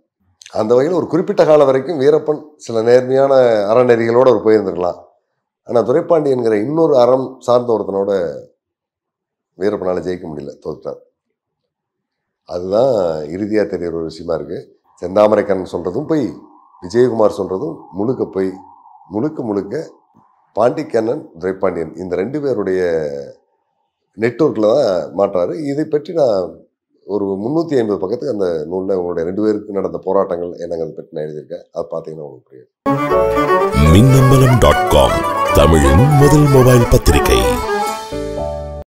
[SPEAKER 1] அந்த வகையில் ஒரு குறிப்பிட்ட காலம் வரைக்கும் வீரப்பன் சில நேர்மையான அறநெறிகளோடு அவர் போயிருந்திருக்கலாம் ஆனால் துரைப்பாண்டி என்கிற இன்னொரு அறம் சார்ந்த ஒருத்தனோட வீரப்பனால் ஜெயிக்க முடியல தோத்துட்டார் அதுதான் இறுதியாக தெரிகிற ஒரு விஷயமா இருக்குது செந்தாமரைக்கண்ணன் சொல்கிறதும் போய் விஜயகுமார் சொல்கிறதும் முழுக்க போய் முழுக்க முழுக்க பாண்டிக்கண்ணன் துரைப்பாண்டியன் இந்த ரெண்டு பேருடைய நெட்ஒர்க்கில் தான் மாற்றாரு இதை பற்றி நான் ஒரு முந்நூற்றி ஐம்பது பக்கத்துக்கு அந்த நூலில் உங்களுடைய ரெண்டு பேருக்கு நடந்த போராட்டங்கள் என்னங்கிறத பற்றி நான் எழுதியிருக்கேன் அதை பார்த்தீங்கன்னா உங்களுக்கு
[SPEAKER 2] புரியும் மின்னம்பலம் டாட் காம் தமிழின் முதல் மொபைல் பத்திரிகை